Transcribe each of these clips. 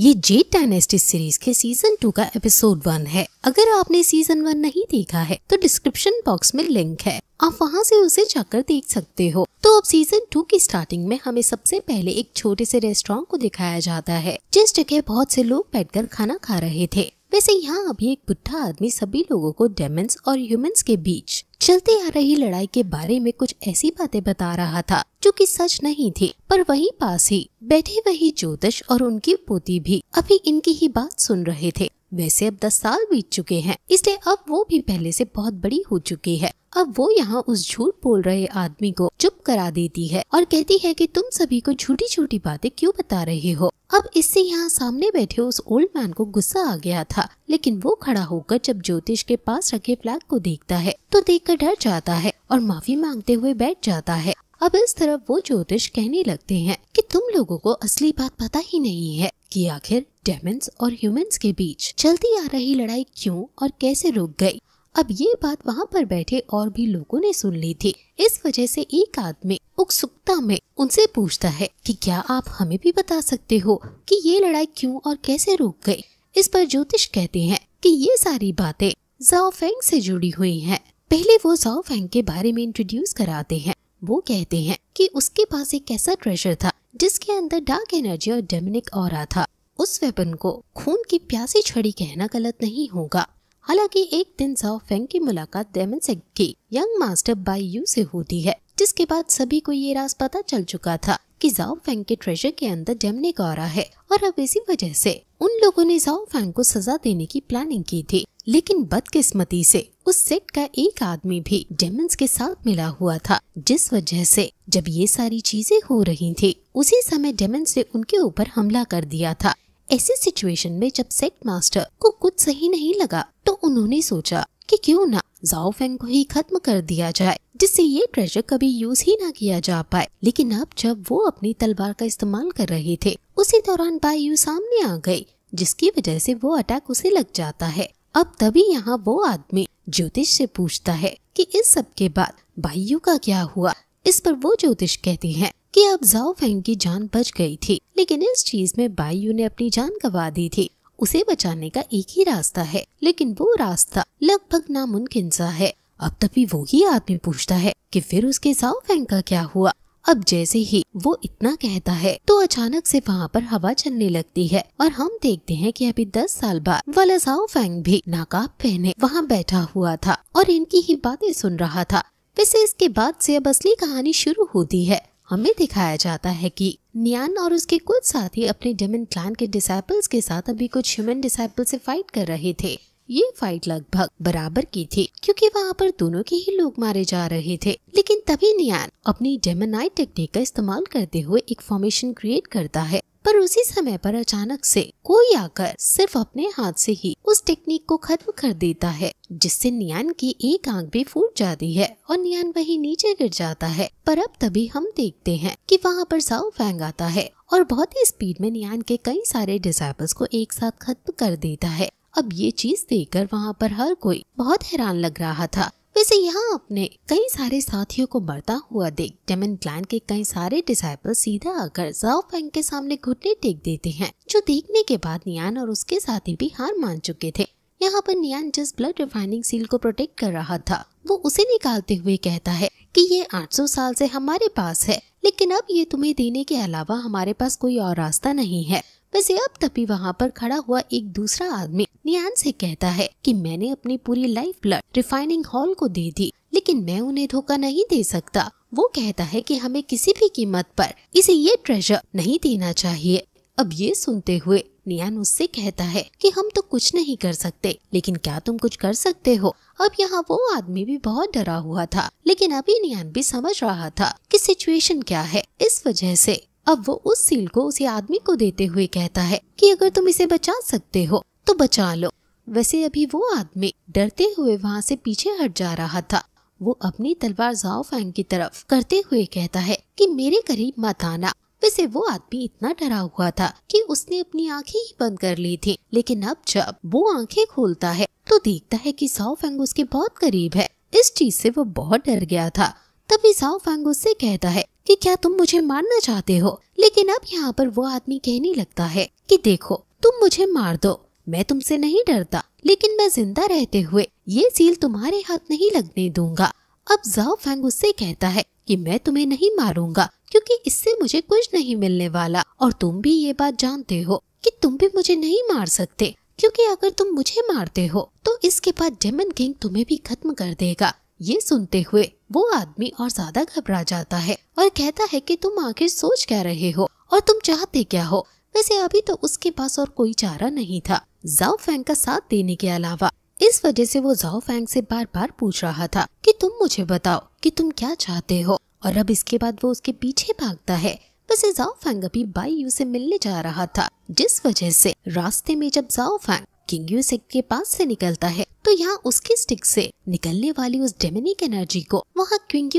ये jet dynasty series के season two का एपिसोड वन है अगर आपने सीजन वन नहीं देखा है तो डिस्क्रिप्शन बॉक्स में लिंक है आप वहाँ से उसे जाकर देख सकते हो तो अब सीजन टू की स्टार्टिंग में हमें सबसे पहले एक छोटे से रेस्टोरेंट को दिखाया जाता है जिस जगह बहुत से लोग बैठकर खाना खा रहे थे वैसे यहाँ अभी एक बुढ़ा आदमी सभी लोगों को डेमेंस और ह्यूमंस के बीच चलती आ रही लड़ाई के बारे में कुछ ऐसी बातें बता रहा था जो कि सच नहीं थी पर वही पास ही बैठे वही ज्योतिष और उनकी पोती भी अभी इनकी ही बात सुन रहे थे वैसे अब दस साल बीत चुके हैं इसलिए अब वो भी पहले से बहुत बड़ी हो चुकी है अब वो यहाँ उस झूठ बोल रहे आदमी को चुप करा देती है और कहती है कि तुम सभी को झूठी झूठी बातें क्यों बता रहे हो अब इससे यहाँ सामने बैठे उस ओल्ड मैन को गुस्सा आ गया था लेकिन वो खड़ा होकर जब ज्योतिष के पास रखे फ्लैग को देखता है तो देखकर डर जाता है और माफी मांगते हुए बैठ जाता है अब इस तरफ वो ज्योतिष कहने लगते हैं कि तुम लोगों को असली बात पता ही नहीं है कि आखिर डेमेंस और ह्यूमंस के बीच चलती आ रही लड़ाई क्यों और कैसे रुक गई अब ये बात वहाँ पर बैठे और भी लोगों ने सुन ली थी इस वजह से एक आदमी उत्सुकता में उनसे पूछता है कि क्या आप हमें भी बता सकते हो कि ये लड़ाई क्यों और कैसे रुक गई इस पर ज्योतिष कहते हैं कि ये सारी बातें जाओफेंग से जुड़ी हुई हैं। पहले वो जाओफेंग के बारे में इंट्रोड्यूस कराते हैं वो कहते हैं कि उसके पास एक ऐसा ट्रेजर था जिसके अंदर डार्क एनर्जी और डेमिनिक और था उस वेपन को खून की प्यासी छड़ी कहना गलत नहीं होगा हालांकि एक दिन साओ फेंग की मुलाकात डेमन से की यंग मास्टर बाई यू से होती है जिसके बाद सभी को ये राज पता चल चुका था कि जाओ फेंग के ट्रेजर के अंदर डेमनिक और है और अब इसी वजह से उन लोगों ने जाओ फेंग को सजा देने की प्लानिंग की थी लेकिन बदकिस्मती से उस सेट का एक आदमी भी डेमंस के साथ मिला हुआ था जिस वजह से जब ये सारी चीजें हो रही थी उसी समय डेमंस ने उनके ऊपर हमला कर दिया था ऐसी सिचुएशन में जब सेट मास्टर को कुछ सही नहीं लगा तो उन्होंने सोचा कि क्यों ना जाओ फेंग को ही खत्म कर दिया जाए जिससे ये ट्रेजर कभी यूज ही ना किया जा पाए लेकिन अब जब वो अपनी तलवार का इस्तेमाल कर रहे थे उसी दौरान बायू सामने आ गई जिसकी वजह से वो अटैक उसे लग जाता है अब तभी यहाँ वो आदमी ज्योतिष से पूछता है कि इस सब के बाद भाइयों का क्या हुआ इस पर वो ज्योतिष कहती है कि अब जाओ फेंग की जान बच गई थी लेकिन इस चीज में बाइयू ने अपनी जान गंवा दी थी उसे बचाने का एक ही रास्ता है लेकिन वो रास्ता लगभग नामुमकिन सा है अब तभी वो ही आदमी पूछता है कि फिर उसके जाओ फेंग का क्या हुआ अब जैसे ही वो इतना कहता है तो अचानक से वहाँ पर हवा चलने लगती है और हम देखते हैं कि अभी दस साल बाद वलासाओ फैंग भी नाकाब पहने वहाँ बैठा हुआ था और इनकी ही बातें सुन रहा था वैसे इसके बाद से अब असली कहानी शुरू होती है हमें दिखाया जाता है कि नियान और उसके कुछ साथी अपने डेमन क्लान के डिसाइपल्स के साथ अभी कुछ ह्यूमन डिसाइपल से फाइट कर रहे थे ये फाइट लगभग बराबर की थी क्योंकि वहाँ पर दोनों के ही लोग मारे जा रहे थे लेकिन तभी नियान अपनी डेमोनाइट टेक्निक का इस्तेमाल करते हुए एक फॉर्मेशन क्रिएट करता है पर उसी समय पर अचानक से कोई आकर सिर्फ अपने हाथ से ही उस टेक्निक को खत्म कर देता है जिससे नियान की एक आंख भी फूट जाती है और नियान वही नीचे गिर जाता है पर अब तभी हम देखते हैं कि वहाँ पर साउ फैंग आता है और बहुत ही स्पीड में नियान के कई सारे डिसाइबल्स को एक साथ खत्म कर देता है अब ये चीज देखकर वहाँ पर हर कोई बहुत हैरान लग रहा था वैसे यहाँ अपने कई सारे साथियों को मरता हुआ देख डेमन क्लान के कई सारे डिसाइपल सीधा आकर जाओ फैंग के सामने घुटने टेक देते हैं जो देखने के बाद नियान और उसके साथी भी हार मान चुके थे यहाँ पर नियान जिस ब्लड रिफाइनिंग सील को प्रोटेक्ट कर रहा था वो उसे निकालते हुए कहता है कि ये 800 साल से हमारे पास है लेकिन अब ये तुम्हें देने के अलावा हमारे पास कोई और रास्ता नहीं है वैसे अब तभी वहाँ पर खड़ा हुआ एक दूसरा आदमी नियान से कहता है कि मैंने अपनी पूरी लाइफ ब्लड रिफाइनिंग हॉल को दे दी लेकिन मैं उन्हें धोखा नहीं दे सकता वो कहता है कि हमें किसी भी कीमत पर इसे ये ट्रेजर नहीं देना चाहिए अब ये सुनते हुए नियान उससे कहता है कि हम तो कुछ नहीं कर सकते लेकिन क्या तुम कुछ कर सकते हो अब यहाँ वो आदमी भी बहुत डरा हुआ था लेकिन अभी नियान भी समझ रहा था कि सिचुएशन क्या है इस वजह से अब वो उस सील को उसी आदमी को देते हुए कहता है कि अगर तुम इसे बचा सकते हो तो बचा लो वैसे अभी वो आदमी डरते हुए वहाँ से पीछे हट जा रहा था वो अपनी तलवार जाओ फैंग की तरफ करते हुए कहता है कि मेरे करीब मत आना वैसे वो आदमी इतना डरा हुआ था कि उसने अपनी आंखें ही बंद कर ली थी लेकिन अब जब वो आंखें खोलता है तो देखता है कि साओ फैंग उसके बहुत करीब है इस चीज से वो बहुत डर गया था तभी साओ फैंग उससे कहता है कि क्या तुम मुझे मारना चाहते हो लेकिन अब यहाँ पर वो आदमी कहने लगता है कि देखो तुम मुझे मार दो मैं तुमसे नहीं डरता लेकिन मैं जिंदा रहते हुए ये सील तुम्हारे हाथ नहीं लगने दूंगा अब जाओ फैंग उससे कहता है कि मैं तुम्हें नहीं मारूंगा क्योंकि इससे मुझे कुछ नहीं मिलने वाला और तुम भी ये बात जानते हो कि तुम भी मुझे नहीं मार सकते क्योंकि अगर तुम मुझे मारते हो तो इसके बाद डेमन किंग तुम्हें भी खत्म कर देगा ये सुनते हुए वो आदमी और ज्यादा घबरा जाता है और कहता है कि तुम आखिर सोच क्या रहे हो और तुम चाहते क्या हो वैसे अभी तो उसके पास और कोई चारा नहीं था जाओ फैंग का साथ देने के अलावा इस वजह से वो जाओ फैंग से बार बार पूछ रहा था कि तुम मुझे बताओ कि तुम क्या चाहते हो और अब इसके बाद वो उसके पीछे भागता है वैसे जाओ फैंग अभी बाई यू से मिलने जा रहा था जिस वजह से रास्ते में जब जाओ फैंग किंग के पास से निकलता है तो यहाँ उसकी स्टिक से निकलने वाली उस डेमेनिक एनर्जी को वहाँ किंग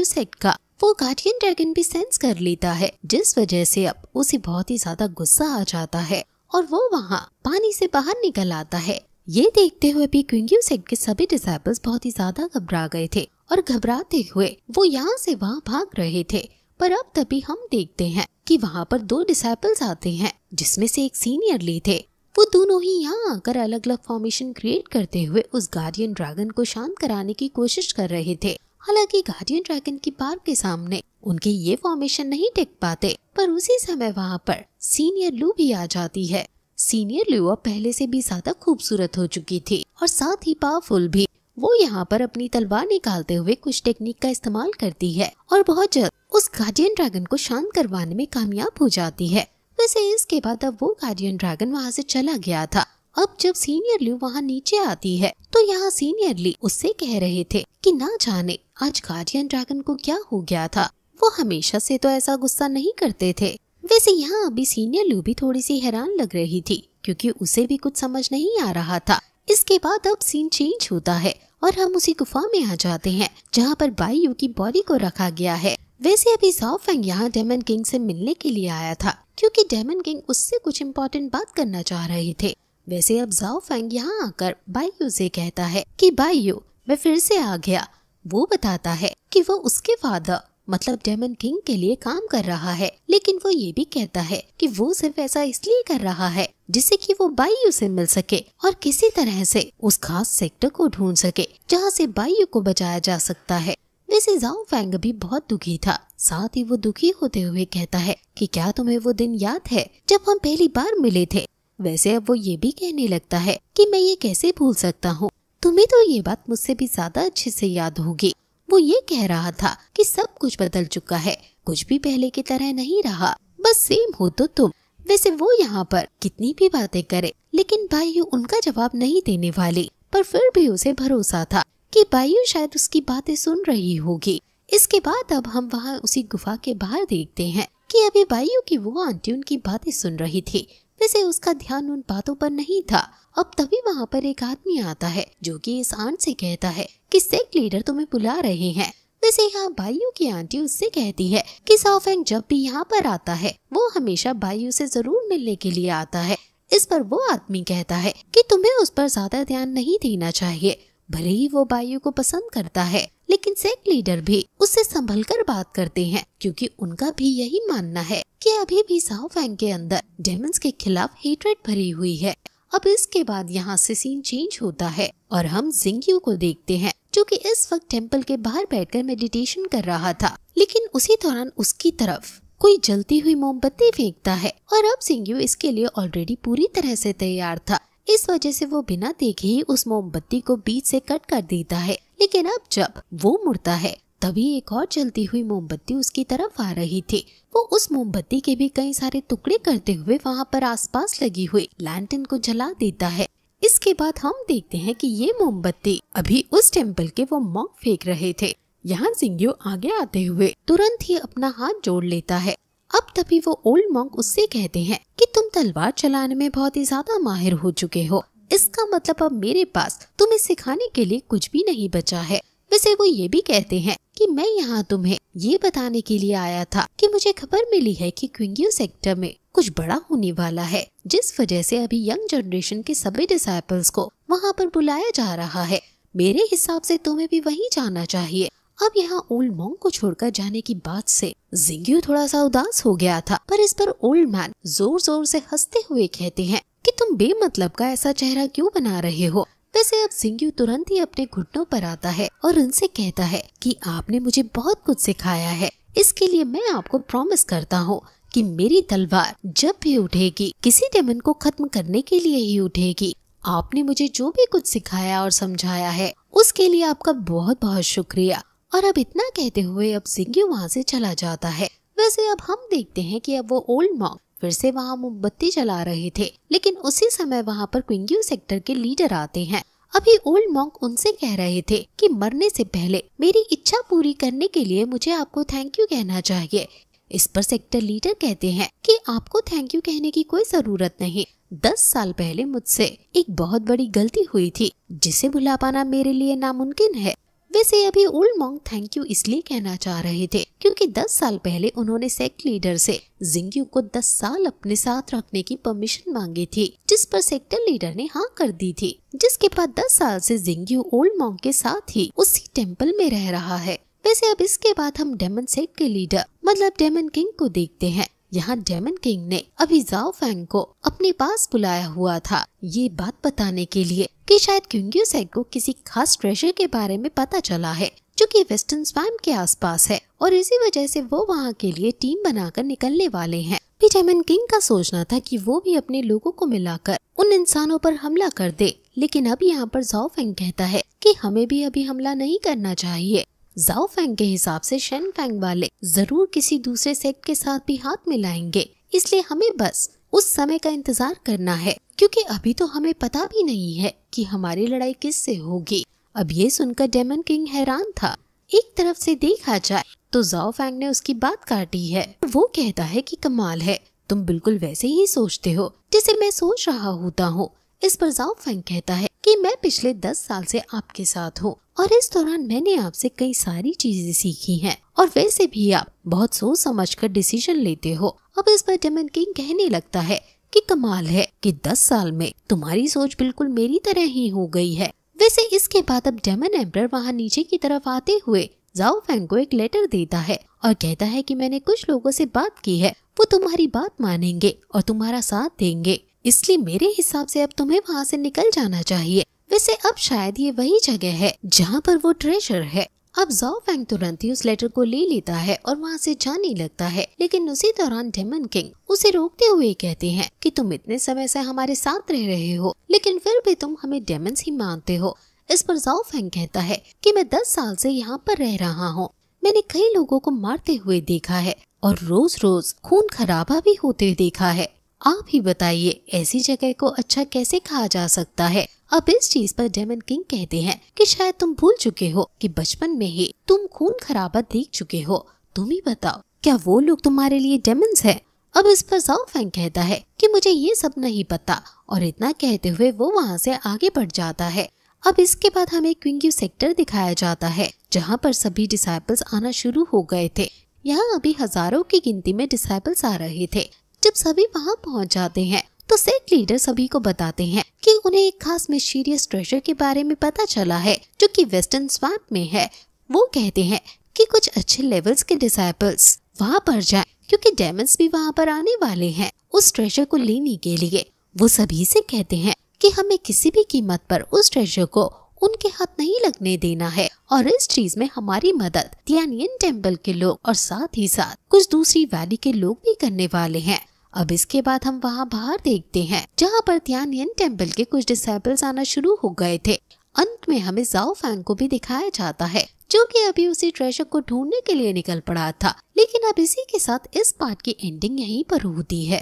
का वो गार्डियन ड्रैगन भी सेंस कर लेता है जिस वजह से अब उसे बहुत ही ज्यादा गुस्सा आ जाता है और वो वहाँ पानी से बाहर निकल आता है ये देखते हुए भी क्विंग्यू सेट के सभी डिसाइबल्स बहुत ही ज्यादा घबरा गए थे और घबराते हुए वो यहाँ से वहाँ भाग रहे थे पर अब तभी हम देखते हैं कि वहाँ पर दो डिसाइपल्स आते हैं जिसमें से एक सीनियर ली थे वो दोनों ही यहाँ आकर अलग अलग फॉर्मेशन क्रिएट करते हुए उस गार्डियन ड्रैगन को शांत कराने की कोशिश कर रहे थे हालांकि गार्डियन ड्रैगन की पार्क के सामने उनके ये फॉर्मेशन नहीं टिक पाते पर उसी समय वहाँ पर सीनियर लू भी आ जाती है सीनियर लू अब पहले से भी ज्यादा खूबसूरत हो चुकी थी और साथ ही पावरफुल भी वो यहाँ पर अपनी तलवार निकालते हुए कुछ टेक्निक का इस्तेमाल करती है और बहुत जल्द उस गार्डियन ड्रैगन को शांत करवाने में कामयाब हो जाती है वैसे इसके बाद अब वो गार्डियन ड्रैगन वहाँ से चला गया था अब जब सीनियर ली वहाँ नीचे आती है तो यहाँ सीनियर ली उससे कह रहे थे कि ना जाने आज गार्डियन ड्रैगन को क्या हो गया था वो हमेशा से तो ऐसा गुस्सा नहीं करते थे वैसे यहाँ अभी सीनियर लू भी थोड़ी सी हैरान लग रही थी क्योंकि उसे भी कुछ समझ नहीं आ रहा था इसके बाद अब सीन चेंज होता है और हम उसी गुफा में आ जाते हैं जहाँ पर बाईयू की बॉडी को रखा गया है वैसे अभी एंग यहाँ डेमन किंग से मिलने के लिए आया था क्योंकि डेमन किंग उससे कुछ इम्पोर्टेंट बात करना चाह रहे थे वैसे अब जाओ फैंग यहाँ आकर बाइयू से कहता है कि बाइयू मैं फिर से आ गया वो बताता है कि वो उसके फादर मतलब डेमन किंग के लिए काम कर रहा है लेकिन वो ये भी कहता है कि वो सिर्फ ऐसा इसलिए कर रहा है जिससे कि वो बायू से मिल सके और किसी तरह से उस खास सेक्टर को ढूंढ सके जहाँ से बायू को बचाया जा सकता है वैसे जाओ फैंग भी बहुत दुखी था साथ ही वो दुखी होते हुए कहता है कि क्या तुम्हें वो दिन याद है जब हम पहली बार मिले थे वैसे अब वो ये भी कहने लगता है कि मैं ये कैसे भूल सकता हूँ तुम्हें तो ये बात मुझसे भी ज्यादा अच्छे से याद होगी वो ये कह रहा था कि सब कुछ बदल चुका है कुछ भी पहले की तरह नहीं रहा बस सेम हो तो तुम वैसे वो यहाँ पर कितनी भी बातें करे लेकिन भाई उनका जवाब नहीं देने वाली पर फिर भी उसे भरोसा था कि बायू शायद उसकी बातें सुन रही होगी इसके बाद अब हम वहाँ उसी गुफा के बाहर देखते हैं कि अभी बायू की वो आंटी उनकी बातें सुन रही थी वैसे उसका ध्यान उन बातों पर नहीं था अब तभी वहाँ पर एक आदमी आता है जो कि इस आंट से कहता है कि सेक लीडर तुम्हें बुला रहे हैं वैसे यहाँ बायू की आंटी उससे कहती है कि सोफेंग जब भी यहाँ पर आता है वो हमेशा बायू से जरूर मिलने के लिए आता है इस पर वो आदमी कहता है कि तुम्हें उस पर ज्यादा ध्यान नहीं देना चाहिए भले ही वो बायू को पसंद करता है लेकिन सेक लीडर भी उससे संभल कर बात करते हैं क्योंकि उनका भी यही मानना है कि अभी भी साओ फैंग के अंदर डेमन्स के खिलाफ हेटरेट भरी हुई है अब इसके बाद यहाँ से सीन चेंज होता है और हम जिंगयू को देखते हैं जो कि इस वक्त टेम्पल के बाहर बैठकर मेडिटेशन कर रहा था लेकिन उसी दौरान उसकी तरफ कोई जलती हुई मोमबत्ती फेंकता है और अब सिंग्यू इसके लिए ऑलरेडी पूरी तरह से तैयार था इस वजह से वो बिना देखे ही उस मोमबत्ती को बीच से कट कर देता है लेकिन अब जब वो मुड़ता है तभी एक और जलती हुई मोमबत्ती उसकी तरफ आ रही थी वो उस मोमबत्ती के भी कई सारे टुकड़े करते हुए वहाँ पर आसपास लगी हुई लैंटन को जला देता है इसके बाद हम देखते हैं कि ये मोमबत्ती अभी उस टेम्पल के वो मॉक फेंक रहे थे यहाँ जिंगियो आगे आते हुए तुरंत ही अपना हाथ जोड़ लेता है अब तभी वो ओल्ड मॉन्क उससे कहते हैं कि तलवार चलाने में बहुत ही ज्यादा माहिर हो चुके हो इसका मतलब अब मेरे पास तुम्हें सिखाने के लिए कुछ भी नहीं बचा है वैसे वो ये भी कहते हैं कि मैं यहाँ तुम्हें ये बताने के लिए आया था कि मुझे खबर मिली है कि क्विंगियो सेक्टर में कुछ बड़ा होने वाला है जिस वजह से अभी यंग जनरेशन के सभी डिसाइपल्स को वहाँ पर बुलाया जा रहा है मेरे हिसाब से तुम्हें भी वहीं जाना चाहिए अब यहाँ ओल्ड मॉन्ग को छोड़कर जाने की बात से जिंग्यू थोड़ा सा उदास हो गया था पर इस पर ओल्ड मैन जोर जोर से हंसते हुए कहते हैं कि तुम बेमतलब का ऐसा चेहरा क्यों बना रहे हो वैसे अब सिंग्यू तुरंत ही अपने घुटनों पर आता है और उनसे कहता है कि आपने मुझे बहुत कुछ सिखाया है इसके लिए मैं आपको प्रॉमिस करता हूँ कि मेरी तलवार जब भी उठेगी किसी डेमन को खत्म करने के लिए ही उठेगी आपने मुझे जो भी कुछ सिखाया और समझाया है उसके लिए आपका बहुत बहुत शुक्रिया और अब इतना कहते हुए अब सिंगी वहाँ से चला जाता है वैसे अब हम देखते हैं कि अब वो ओल्ड मॉक फिर से वहाँ मोमबत्ती चला रहे थे लेकिन उसी समय वहाँ पर क्विंग्यू सेक्टर के लीडर आते हैं अभी ओल्ड मॉन्क उनसे कह रहे थे कि मरने से पहले मेरी इच्छा पूरी करने के लिए मुझे आपको थैंक यू कहना चाहिए इस पर सेक्टर लीडर कहते हैं कि आपको थैंक यू कहने की कोई जरूरत नहीं दस साल पहले मुझसे एक बहुत बड़ी गलती हुई थी जिसे भुला पाना मेरे लिए नामुमकिन है वैसे अभी मोंग थैंक यू इसलिए कहना चाह रहे थे क्योंकि 10 साल पहले उन्होंने सेक लीडर से जिंग्यू को 10 साल अपने साथ रखने की परमिशन मांगी थी जिस पर सेक्टर लीडर ने हाँ कर दी थी जिसके बाद 10 साल से जिंग्यू मोंग के साथ ही उसी टेम्पल में रह रहा है वैसे अब इसके बाद हम डेमन सेक के लीडर मतलब डेमन किंग को देखते हैं यहाँ डेमन किंग ने अभी जाओ फैंग को अपने पास बुलाया हुआ था ये बात बताने के लिए कि शायद क्यूंग्यू सैंग को किसी खास ट्रेजर के बारे में पता चला है जो कि वेस्टर्न स्वैम के आसपास है और इसी वजह से वो वहाँ के लिए टीम बनाकर निकलने वाले हैं भी डेमन किंग का सोचना था कि वो भी अपने लोगों को मिलाकर उन इंसानों पर हमला कर दे लेकिन अब यहाँ पर जाओ फैंग कहता है कि हमें भी अभी हमला नहीं करना चाहिए जाओ फैंग के हिसाब से शेन फैंग वाले जरूर किसी दूसरे सेक्ट के साथ भी हाथ मिलाएंगे इसलिए हमें बस उस समय का इंतजार करना है क्योंकि अभी तो हमें पता भी नहीं है कि हमारी लड़ाई किस से होगी अब ये सुनकर डेमन किंग हैरान था एक तरफ से देखा जाए तो जाओ फैंग ने उसकी बात काटी है वो कहता है कि कमाल है तुम बिल्कुल वैसे ही सोचते हो जैसे मैं सोच रहा होता हूँ इस पर जाओ फैंग कहता है कि मैं पिछले दस साल से आपके साथ हूँ और इस दौरान मैंने आपसे कई सारी चीजें सीखी हैं और वैसे भी आप बहुत सोच समझ कर डिसीजन लेते हो अब इस पर डेमन किंग कहने लगता है कि कमाल है कि दस साल में तुम्हारी सोच बिल्कुल मेरी तरह ही हो गई है वैसे इसके बाद अब डेमन एम्बर वहाँ नीचे की तरफ आते हुए जाओ फैंग को एक लेटर देता है और कहता है कि मैंने कुछ लोगों से बात की है वो तुम्हारी बात मानेंगे और तुम्हारा साथ देंगे इसलिए मेरे हिसाब से अब तुम्हें वहाँ से निकल जाना चाहिए वैसे अब शायद ये वही जगह है जहाँ पर वो ट्रेजर है अब जो फैंग तुरंत ही उस लेटर को ले लेता है और वहाँ से जाने लगता है लेकिन उसी दौरान डेमन किंग उसे रोकते हुए कहते हैं कि तुम इतने समय से हमारे साथ रह रहे हो लेकिन फिर भी तुम हमें डेमन ही मानते हो इस पर जाओ फैंग कहता है कि मैं दस साल से यहाँ पर रह रहा हूँ मैंने कई लोगों को मारते हुए देखा है और रोज रोज खून खराबा भी होते देखा है आप ही बताइए ऐसी जगह को अच्छा कैसे कहा जा सकता है अब इस चीज पर डेमन किंग कहते हैं कि शायद तुम भूल चुके हो कि बचपन में ही तुम खून खराबा देख चुके हो तुम ही बताओ क्या वो लोग तुम्हारे लिए डेमन्स है अब इस पर जाओ फैंग कहता है कि मुझे ये सब नहीं पता और इतना कहते हुए वो वहाँ से आगे बढ़ जाता है अब इसके बाद हमें क्विंग्यू सेक्टर दिखाया जाता है जहाँ पर सभी डिसाइपल्स आना शुरू हो गए थे यहाँ अभी हजारों की गिनती में डिसाइपल्स आ रहे थे जब सभी वहाँ पहुँच जाते हैं तो सेट लीडर सभी को बताते हैं कि उन्हें एक खास मिस्टीरियस ट्रेजर के बारे में पता चला है जो कि वेस्टर्न स्वैप में है वो कहते हैं कि कुछ अच्छे लेवल्स के डिसाइपल्स वहाँ पर जाए क्योंकि डेमंड भी वहाँ पर आने वाले हैं उस ट्रेजर को लेने के लिए वो सभी से कहते हैं कि हमें किसी भी कीमत पर उस ट्रेजर को उनके हाथ नहीं लगने देना है और इस चीज में हमारी मदद टेंपल के लोग और साथ ही साथ कुछ दूसरी वैली के लोग भी करने वाले हैं अब इसके बाद हम वहाँ बाहर देखते हैं जहाँ पर तियानियन टेम्पल के कुछ डिसाइपल्स आना शुरू हो गए थे अंत में हमें जाओ फैंग को भी दिखाया जाता है जो कि अभी उसी ट्रेजर को ढूंढने के लिए निकल पड़ा था लेकिन अब इसी के साथ इस पार्ट की एंडिंग यहीं पर होती है